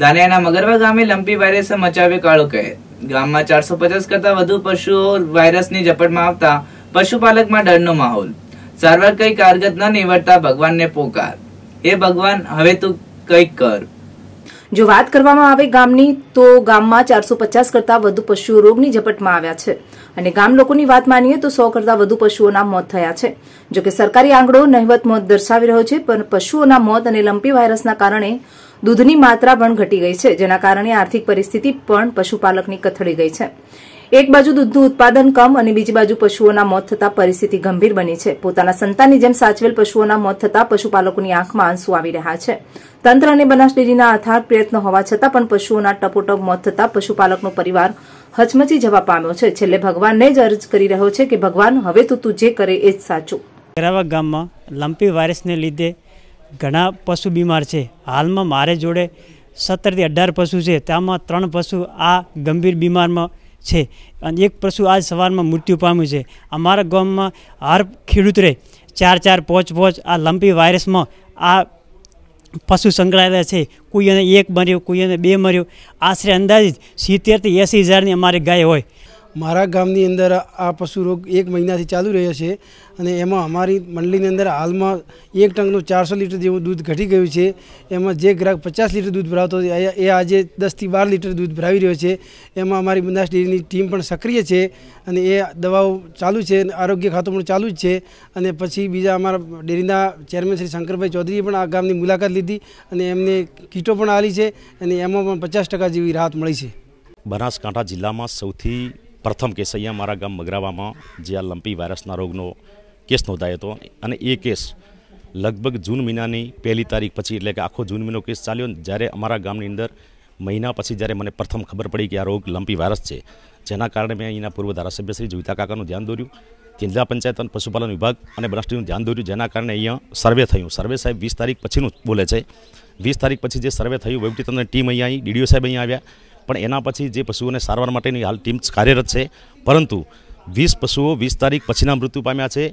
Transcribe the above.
દાનિયાના મગરવા ગામે લંપી વાયરસે મચાવ્યો કાળો કહે ગામમાં ચારસો પચાસ કરતા વધુ પશુઓ વાયરસની ઝપટમાં આવતા પશુપાલકમાં ડરનો માહોલ સારવાર કઈ કારગત ન નીવડતા ભગવાનને પોકાર હે ભગવાન હવે તું કંઈક કર જો વાત કરવામાં આવે ગામની તો ગામમાં ચારસો પચાસ કરતાં વધુ પશુઓ રોગની ઝપટમાં આવ્યા છે અને ગામ લોકોની વાત માનીએ તો સો કરતાં વધુ પશુઓના મોત થયા છે જો કે સરકારી આંકડો નહિવત મોત દર્શાવી રહ્યો છે પણ પશુઓના મોત અને લંપી વાયરસના કારણે દૂધની માત્રા પણ ઘટી ગઈ છે જેના કારણે આર્થિક પરિસ્થિતિ પણ પશુપાલકની કથળી ગઈ છે એક બાજુ દૂધનું ઉત્પાદન કમ અને બીજી બાજુ પશુઓના મોત થતાં પરિસ્થિતિ ગંભીર બની છે પોતાના સંતાનની જેમ સાચવેલ પશુઓના મોત થતાં પશુપાલકોની આંખમાં આંસુ આવી રહ્યા છે તંત્ર અને બનાસ ડેરીના આથાર પ્રયત્નો હોવા છતાં પણ પશુઓના ટપોટપ મોત થતાં પશુપાલકનો પરિવાર હચમચી જવા પામ્યો છે છેલ્લે ભગવાનને જ અરજ કરી રહ્યો છે કે ભગવાન હવે તો તું જે કરે એ જ સાચું વેરાવા ગામમાં લંપી વાયરસને લીધે ઘણા પશુ બીમાર છે હાલમાં મારે જોડે સત્તરથી અઢાર પશુ છે તેમાં ત્રણ પશુ આ ગંભીર બીમારમાં છે અને એક પશુ આજ સવારમાં મૃત્યુ પામ્યું છે અમારા ગામમાં હર ખેડૂતરે ચાર ચાર પોચ પોચ આ લંબી વાયરસમાં આ પશુ સંકળાયેલા છે કોઈ એને એક મર્યો કોઈ એને બે મર્યો આશરે અંદાજિત સિત્તેરથી એંસી હજારની અમારી ગાય હોય મારા ગામની અંદર આ પશુ રોગ એક મહિનાથી ચાલુ રહ્યો છે અને એમાં અમારી મંડળીની અંદર હાલમાં એક ટંકનું ચારસો લીટર જેવું દૂધ ઘટી ગયું છે એમાં જે ગ્રાહક પચાસ લીટર દૂધ ભરાવતો એ આજે દસથી બાર લીટર દૂધ ભરાવી રહ્યો છે એમાં અમારી બનાસ ડેરીની ટીમ પણ સક્રિય છે અને એ દવાઓ ચાલુ છે આરોગ્ય ખાતું પણ ચાલુ જ છે અને પછી બીજા અમારા ડેરીના ચેરમેન શ્રી શંકરભાઈ ચૌધરીએ પણ આ ગામની મુલાકાત લીધી અને એમને કીટો પણ આવી છે અને એમાં પણ પચાસ ટકા જેવી રાહત મળી છે બનાસકાંઠા જિલ્લામાં સૌથી પ્રથમ કેસ અહીંયા મારા ગામ મગરાવામાં જે આ લંપી વાયરસના રોગનો કેસ નોંધાયો હતો અને એ કેસ લગભગ જૂન મહિનાની પહેલી તારીખ પછી એટલે કે આખો જૂન મહિનો કેસ ચાલ્યો જ્યારે અમારા ગામની અંદર મહિના પછી જ્યારે મને પ્રથમ ખબર પડી કે આ રોગ લંપી વાયરસ છે જેના કારણે મેં અહીંના પૂર્વ ધારાસભ્ય શ્રી જોઈતા કાકાનું ધ્યાન દોર્યું જિલ્લા પંચાયત અને પશુપાલન વિભાગ અને બ્રષ્ટિનું ધ્યાન દોર્યું જેના કારણે અહીંયા સર્વે થયું સર્વે સાહેબ વીસ તારીખ પછીનું બોલે છે વીસ તારીખ પછી જે સર્વે થયું વહીવટીતંત્રની ટીમ અહીંયા આવી ડીડીઓ સાહેબ અહીંયા આવ્યા પણ એના પછી જે પશુઓને સારવાર માટેની હાલ ટીમ કાર્યરત છે પરંતુ વીસ પશુઓ વીસ તારીખ પછીના મૃત્યુ પામ્યા છે